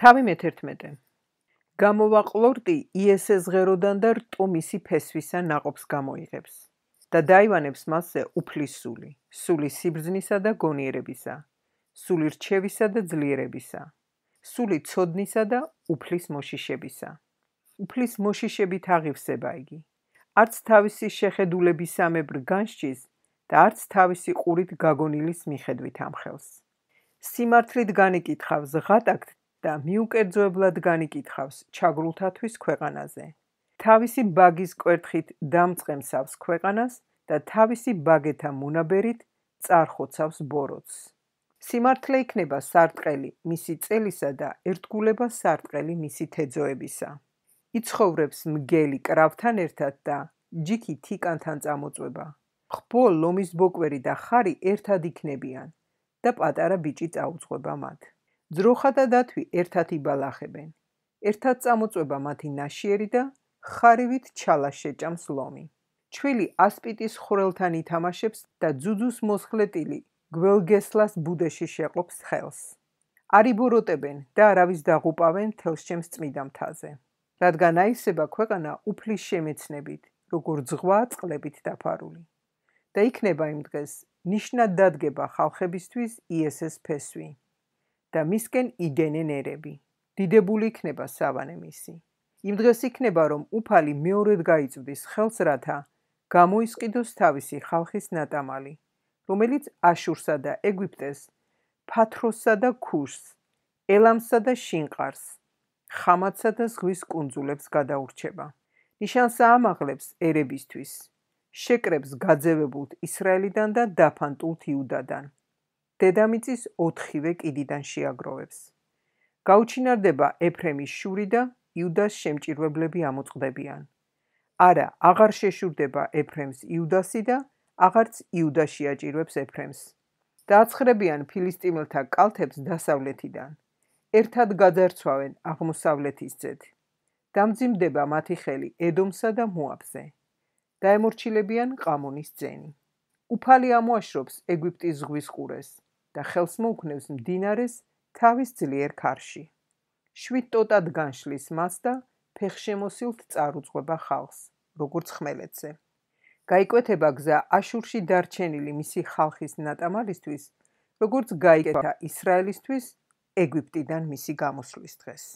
თავი მე-11. გამოვაყლორტი ISS ღეროდან და რტომისი ფესვისა ناقობს გამოიღებს და დაივანებს მასზე უფლისული, სული სიბრძნისა და გონიერებისა, სული რჩევისა და ძლიერებისა, სული ცოდნისა და უფლის მოშიშებისა. უფლის მოშიშებით აღივსება იგი. არც თავისი შეხედულებისამებრ განშჩის და არც თავისი ყურით გაგონილის მიხედვით ამხელს. სიმართლით განეკითხავს ღატაკთ და მიუკერძოებლად განიკითხავს ჩაგრულთათვის ქვეყანაზე. თავისი ბაგის კვერთხით დამწემსავს ქვეყანას და თავისი ბაგეთა მონაბერით წარხოცავს ბოროტს. სიმართლე იქნება სარტყელი მისი წელისა და ერთგულება სარტყელი მისი თეძოებისა. იცხოვრებს მგელი კრავთან ერთად და ჯიკი თიკანთან წამოწובה. ხბო ლომის ბოკვერი და ხარი ერთად იქნებიან და პატარა ბიჭი წაუძღობა მათ. ძროხა და დათვი ერთად იბალახებენ. ერთად წამოწובה მათი ناشიერი და ხარივით ჩალა შეჭამს ლომი. ჩვილი ასპიტის ხრელთან ითამაშებს და ძუძუს მოსხლეტილი გველგესლას ბუდეში შეყოფს ხელს. არიბუროტებენ და არავის დაღუპავენ თელშჩემს წმიდამთაზე, რადგან აისება ქვეყანა უფლის შემეცნებით, როგორ ზღვა წყლებით დაფარული. და იქნება იმ დღეს ნიშნად დადგება ხალხებისთვის ISS ფესვი. და მისკენ იდენენ ერები. დიდებული იქნება სავანე მისი. იმ დღეს იქნება, რომ უფალი მეორედ გაიწვდის ხელს რათა გამოისყიდოს თავისი ხალხის ნატამალი, რომელიც აშურსა და ეგვიპტეს, ფათროსსა და ქუშს, ელამსა და შინყარს, ხამათსა და ზღვის კუნძულებს გადაურჩება. ნიშანს ამაღლებს ერებისთვის. შეკრებს გაძევებულ ისრაელიდან და დაფანტულ თიუდადან. დედამიწის 4-ვე კიდიდან შეაგროვებს. გაუჩინარდება ეფრემის შური და იუდას შემჭირვებლები ამოწყდებიან. არა, აღარ შეშურდება ეფრემს იუდასი და აღარც იუდაში აჭირვებს ეფრემს. დააცხრებიან ფილისტიმელთა კალთებს დასავლეთიდან. ერთად გაძარცვავენ აღმოსავლეთის ძეთ. დამძიმდება მათი ხელი ედომსა და მოაბზე. დაემორჩილებიან ყამონის ძენი. უფალი ამოაშრობს ეგვიპტის ზღვის ყურეს. და ხელს მოუქნევს მდინარეს თავის ძლიერ ქარში. შვით ტოტად განშლის მას და ფეხშემოსილთ წარუძღვება ხალხს, როგორც ხმელეთზე. გაიკვეთება გზა აშურში დარჩენილი მისი ხალხის ნატამალისთვის, როგორც გაიკეთა ისრაელისთვის ეგვიპტიდან მისი გამოსვლის დღეს.